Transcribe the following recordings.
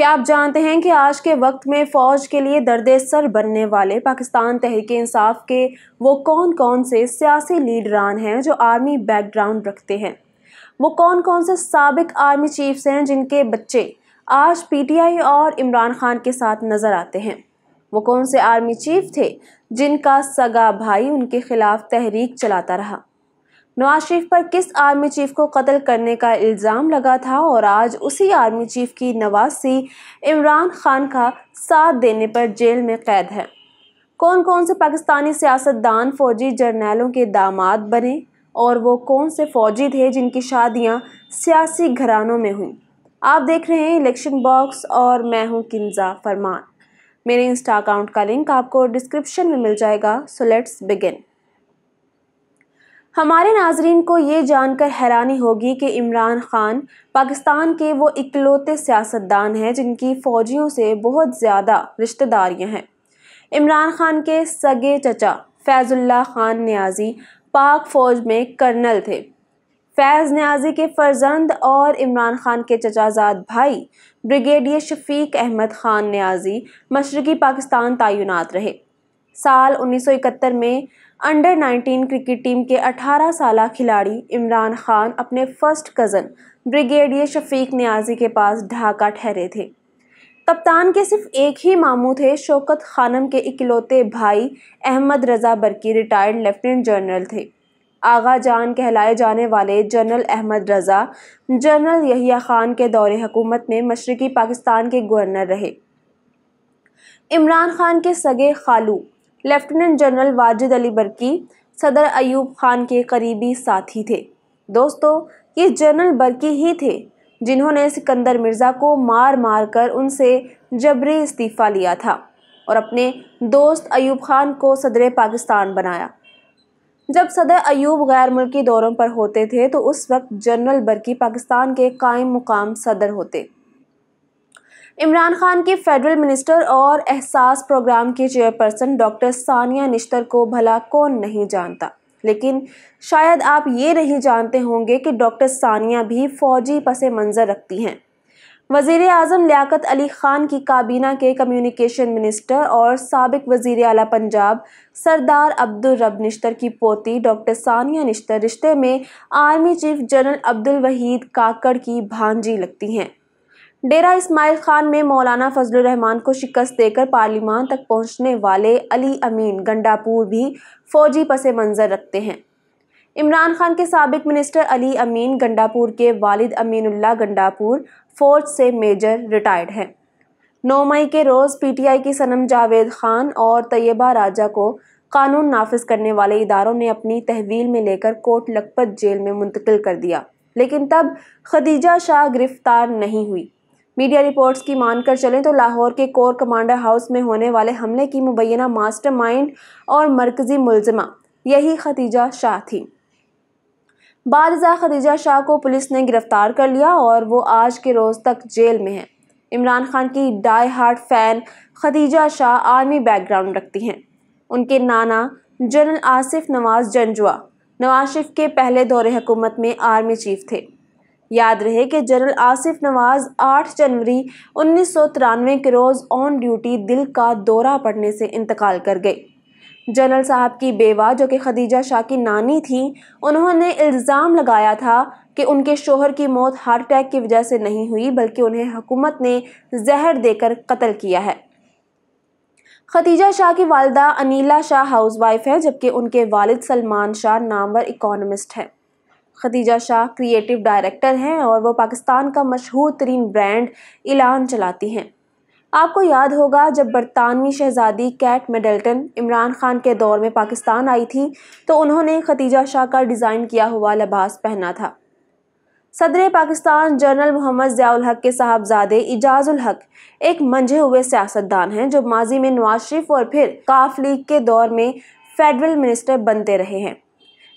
क्या आप जानते हैं कि आज के वक्त में फ़ौज के लिए दर्द सर बनने वाले पाकिस्तान तहरीक इंसाफ के वो कौन कौन से सियासी लीडरान हैं जो आर्मी बैकग्राउंड रखते हैं वो कौन कौन से सबक आर्मी चीफ्स हैं जिनके बच्चे आज पीटीआई और इमरान खान के साथ नज़र आते हैं वो कौन से आर्मी चीफ थे जिनका सगा भाई उनके खिलाफ तहरीक चलाता रहा नवाज शरीफ पर किस आर्मी चीफ को कत्ल करने का इल्ज़ाम लगा था और आज उसी आर्मी चीफ की नवासी इमरान खान का साथ देने पर जेल में कैद है कौन कौन से पाकिस्तानी सियासतदान फौजी जर्नैलों के दामाद बने और वो कौन से फौजी थे जिनकी शादियाँ सियासी घरानों में हुई आप देख रहे हैं इलेक्शन बॉक्स और मैं हूँ किन्जा फरमान मेरे इंस्टा अकाउंट का लिंक आपको डिस्क्रिप्शन में मिल जाएगा सो लेट्स बिगिन हमारे नाजरन को ये जानकर हैरानी होगी कि इमरान ख़ान पाकिस्तान के वो इकलौते सियासतदान हैं जिनकी फ़ौजियों से बहुत ज़्यादा रिश्तेदारियां हैं इमरान ख़ान के सगे चचा फैज़ुल्ला ख़ान न्याजी पाक फ़ौज में कर्नल थे फैज़ न्याजी के फर्जंद और इमरान खान के चचाजाद भाई ब्रिगेडियर शफीक अहमद खान न्याजी मशरकी पाकिस्तान तयनत रहे साल इकहत्तर में अंडर 19 क्रिकेट टीम के 18 साल खिलाड़ी इमरान खान अपने first cousin brigadier Shafiq Niazi के पास ढाका ठहरे थे कप्तान के सिर्फ एक ही मामू थे शौकत खानम के इकलौते भाई Ahmed Raza Barki retired lieutenant general थे आगा जान कहलाए जाने वाले जनरल अहमद रज़ा जनरल यहिया खान के दौरे हुकूमत में मशरकी पाकिस्तान के गवर्नर रहे इमरान खान के सगे खालू लेफ्टिनेंट जनरल वाजिद अली बरकी सदर अयूब खान के करीबी साथी थे दोस्तों ये जनरल बरकी ही थे जिन्होंने सिकंदर मिर्ज़ा को मार मार कर उनसे जबरी इस्तीफ़ा लिया था और अपने दोस्त अयूब खान को सदर पाकिस्तान बनाया जब सदर अयूब गैर मुल्की दौरों पर होते थे तो उस वक्त जनरल बरकी पाकिस्तान के कायम मुकाम सदर होते इमरान खान के फेडरल मिनिस्टर और एहसास प्रोग्राम के चेयरपर्सन डॉक्टर सानिया निश्तर को भला कौन नहीं जानता लेकिन शायद आप ये नहीं जानते होंगे कि डॉक्टर सानिया भी फौजी पस मंज़र रखती हैं वजीर अजम लियाकत अली ख़ान की काबीना के कम्युनिकेशन मिनिस्टर और सबक वज़ी अला पंजाब सरदार अब्दुलरब निश्तर की पोती डॉक्टर सानिया निश्तर रिश्ते में army chief general Abdul Waheed Kakar की भांजी लगती हैं डेरा इस्माइल खान में मौलाना फजल रहमान को शिकस्त देकर पार्लिमान तक पहुंचने वाले अली अमीन गंडापुर भी फौजी पस मंज़र रखते हैं इमरान खान के सबक मिनिस्टर अली अमीन गंडापुर के वालिद अमीन गंडापुर फौज से मेजर रिटायर्ड हैं नौ मई के रोज़ पीटीआई की सनम जावेद खान और तैयबा राजा को कानून नाफिज करने वाले इदारों ने अपनी तहवील में लेकर कोट लखपत जेल में मुंतकिल कर दिया लेकिन तब खदीजा शाह गिरफ्तार नहीं हुई मीडिया रिपोर्ट्स की मानकर चलें तो लाहौर के कोर कमांडर हाउस में होने वाले हमले की मुबैना मास्टरमाइंड और मरकज़ी मुलजमा यही खतीजा शाह थी बादजा खदीजा शाह को पुलिस ने गिरफ्तार कर लिया और वो आज के रोज़ तक जेल में है इमरान खान की die hard fan Khadija Shah army background रखती हैं उनके नाना जनरल आसिफ नवाज जंजुआ नवाज शरीफ के पहले दौरे हुकूमत में आर्मी चीफ थे याद रहे कि जनरल आसिफ नवाज 8 जनवरी उन्नीस के रोज़ ऑन ड्यूटी दिल का दौरा पड़ने से इंतकाल कर गई जनरल साहब की बेवा जो कि खदीजा शाह की नानी थी उन्होंने इल्ज़ाम लगाया था कि उनके शोहर की मौत हार्ट अटैक की वजह से नहीं हुई बल्कि उन्हें हुकूमत ने जहर देकर कत्ल किया है खदीजा शाह की वालदा अनीला शाह हाउस वाइफ है जबकि उनके वालिद सलमान शाह नामवर इकोनॉमिस्ट हैं खदीजा शाह क्रिएटिव डायरेक्टर हैं और वो पाकिस्तान का मशहूर तरीन ब्रांड इलान चलाती हैं आपको याद होगा जब बरतानवी शहज़ादी कैट मेडल्टन इमरान खान के दौर में पाकिस्तान आई थी तो उन्होंने खदीजा शाह का डिज़ाइन किया हुआ लिबास पहना था सदर पाकिस्तान जनरल मोहम्मद ज़ियाउल हक के साहबजादे इजाज़ुल हक एक मंझे हुए सियासतदान हैं जो माजी में नवाज शरीफ और फिर काफ लीग के दौर में फेडरल मिनिस्टर बनते रहे हैं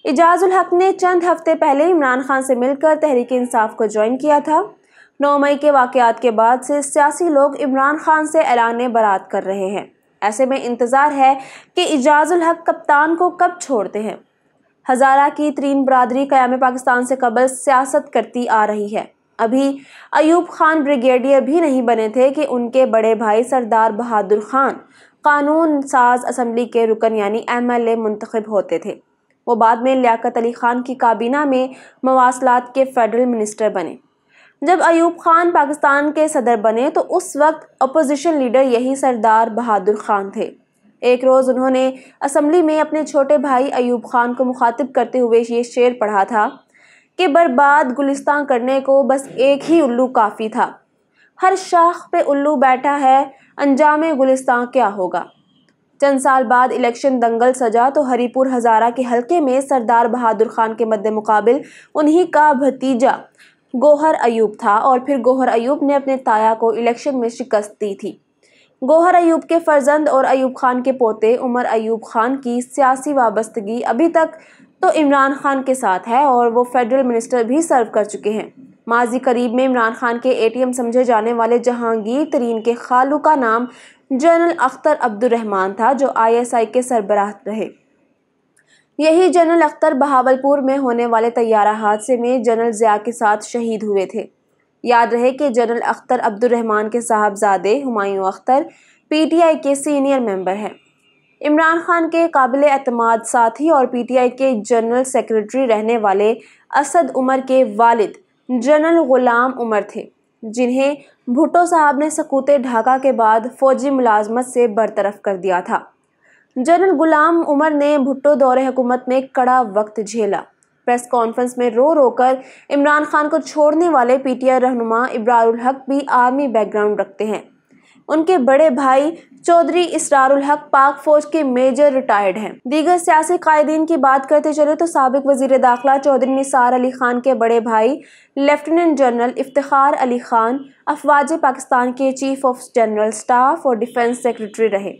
एजाजुल हक ने चंद हफ्ते पहले इमरान खान से मिलकर तहरीक इंसाफ को ज्वाइन किया था नौ मई के वाकत के बाद से सियासी लोग इमरान खान से ऐलान बरात कर रहे हैं ऐसे में इंतज़ार है कि एजाजुल हक कप्तान को कब छोड़ते हैं हज़ारा की तीन बरदरी क़याम पाकिस्तान से कबल सियासत करती आ रही है अभी अयूब खान ब्रिगेडियर भी नहीं बने थे कि उनके बड़े भाई सरदार बहादुर खान कानून साज असम्बली के रुकन यानी एम एल ए मुंतखब होते थे वो बाद में लियाकत अली खान की काबीना में मवासलात के फेडरल मिनिस्टर बने जब अयूब खान पाकिस्तान के सदर बने तो उस वक्त अपोजिशन लीडर यही सरदार बहादुर खान थे एक रोज़ उन्होंने असम्बली में अपने छोटे भाई अयूब खान को मुखातिब करते हुए ये शेर पढ़ा था कि बर्बाद गुलिस्तान करने को बस एक ही उल्लू काफ़ी था हर शाख पे उल्लू बैठा है अंजाम गुलिस्तान क्या होगा चंद साल बाद इलेक्शन दंगल सजा तो हरीपुर हजारा के हलके में सरदार बहादुर खान के मद्दे मुकाबल उन्हीं का भतीजा गोहर अयूब था और फिर गोहर अयूब ने अपने ताया को इलेक्शन में शिकस्त दी थी गोहर अयूब के फर्जंद और अयूब खान के पोते उमर अयूब खान की सियासी वाबस्तगी अभी तक तो इमरान खान के साथ है और वो फेडरल मिनिस्टर भी सर्व कर चुके हैं माजी करीब में इमरान खान के एटीएम समझे जाने वाले जहांगीर तरीन के खालू का नाम जनरल अख्तर अब्दुलरहमान था जो आईएसआई के सरबराह रहे यही जनरल अख्तर बहावलपुर में होने वाले तैयारा हादसे में जनरल ज़िया के साथ शहीद हुए थे याद रहे कि जनरल अख्तर अब्दुलरहमान के साहबजादे हुमायूं अख्तर पीटीआई के सीनियर मेंबर हैं इमरान खान के काबिल अतमाद साथी और पीटीआई के जनरल सेक्रेटरी रहने वाले असद उमर के वालिद जनरल ग़ुलाम उमर थे जिन्हें भुट्टो साहब ने सकूत ढाका के बाद फौजी मुलाजमत से बरतरफ कर दिया था जनरल गुलाम उमर ने भुट्टो दौर हुकूमत में कड़ा वक्त झेला प्रेस कॉन्फ्रेंस में रो रोकर इमरान खान को छोड़ने वाले पीटीआई रहनुमा इब्रारुल हक भी आर्मी बैकग्राउंड रखते हैं उनके बड़े भाई चौधरी इसरारुल हक पाक फौज के मेजर रिटायर्ड हैं दीगर सियासी कायदीन की बात करते चले तो सबक वजीर दाखिला चौधरी निसार अली खान के बड़े भाई लेफ्टिनेंट जनरल इफ्तार अली खान अफवाज पाकिस्तान के चीफ ऑफ जनरल स्टाफ और डिफेंस सेक्रेटरी रहे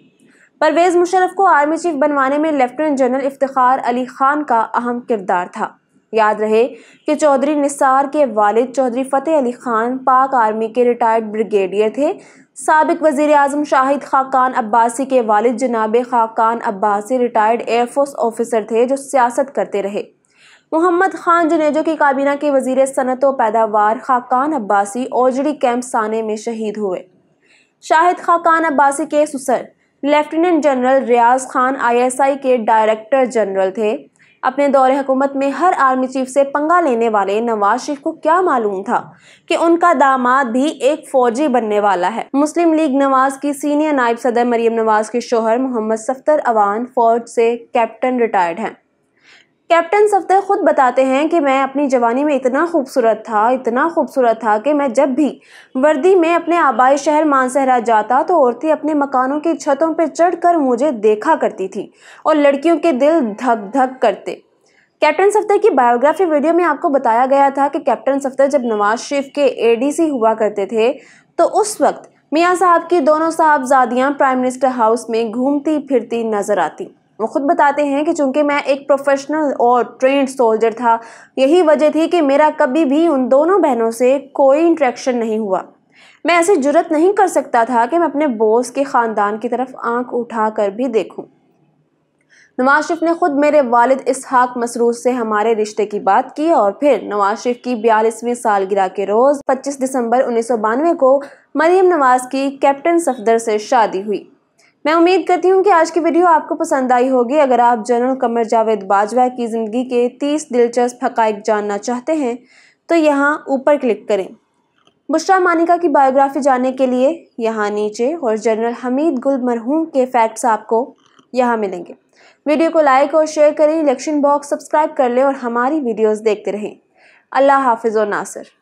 परवेज़ मुशरफ को आर्मी चीफ बनवाने में लेफ्टिनेंट जनरल इफ्तार अली खान का अहम किरदार था याद रहे कि चौधरी निसार के वालिद चौधरी फ़तेह अली खान पाक आर्मी के रिटायर्ड ब्रिगेडियर थे सबक वजीर अजम शाहिद खाकान अब्बासी के वालिद जनाब Khaqan Abbasi retired air force officer थे जो सियासत करते रहे मोहम्मद खान जुनेजो की काबीना के वजीर सनत व पैदावार खाकान अब्बासी ओजड़ी कैंप साने में शहीद हुए शाहिद खाकान अब्बासी के सुसर लेफ्टिनेंट जनरल रियाज खान आई के डायरेक्टर जनरल थे अपने दौर हुकूमत में हर आर्मी चीफ से पंगा लेने वाले नवाज शरीफ को क्या मालूम था कि उनका दामाद भी एक फौजी बनने वाला है मुस्लिम लीग नवाज की सीनियर नायब सदर मरियम नवाज के शोहर मोहम्मद सफ्तर अवान फौज से कैप्टन रिटायर्ड हैं कैप्टन सफ्तर खुद बताते हैं कि मैं अपनी जवानी में इतना खूबसूरत था इतना खूबसूरत था कि मैं जब भी वर्दी में अपने आबाई शहर मानसहरा जाता तो औरतें अपने मकानों की छतों पर चढ़कर मुझे देखा करती थी और लड़कियों के दिल धक धक करते कैप्टन सफ्तर की बायोग्राफी वीडियो में आपको बताया गया था कि कैप्टन सफ्तर जब नवाज शरीफ के ए हुआ करते थे तो उस वक्त मियाँ साहब की दोनों साहबजादियाँ प्राइम मिनिस्टर हाउस में घूमती फिरती नजर आती वो खुद बताते हैं कि चूंकि मैं एक प्रोफेशनल और ट्रेंड सोल्जर था यही वजह थी कि मेरा कभी भी उन दोनों बहनों से कोई इंट्रैक्शन नहीं हुआ मैं ऐसी जुरत नहीं कर सकता था कि मैं अपने बॉस के ख़ानदान की तरफ आंख उठा कर भी देखूं। नवाज शरीफ ने खुद मेरे वालिद इसहाक मसरूर से हमारे रिश्ते की बात की और फिर नवाज शरीफ की बयालीसवीं सालगिरह के रोज़ 25 दिसंबर उन्नीस को मरीम नवाज की कैप्टन सफदर से शादी हुई मैं उम्मीद करती हूँ कि आज की वीडियो आपको पसंद आई होगी अगर आप जनरल कमर जावेद बाजवा की ज़िंदगी के तीस दिलचस्प हकाइक जानना चाहते हैं तो यहाँ ऊपर क्लिक करें बुशरा मानिका की बायोग्राफी जानने के लिए यहाँ नीचे और जनरल हमीद गुल मरहूम के फैक्ट्स आपको यहाँ मिलेंगे वीडियो को लाइक और शेयर करें इलेक्शन बॉक्स सब्सक्राइब कर लें और हमारी वीडियोज़ देखते रहें अल्लाह हाफिज़ और नासिर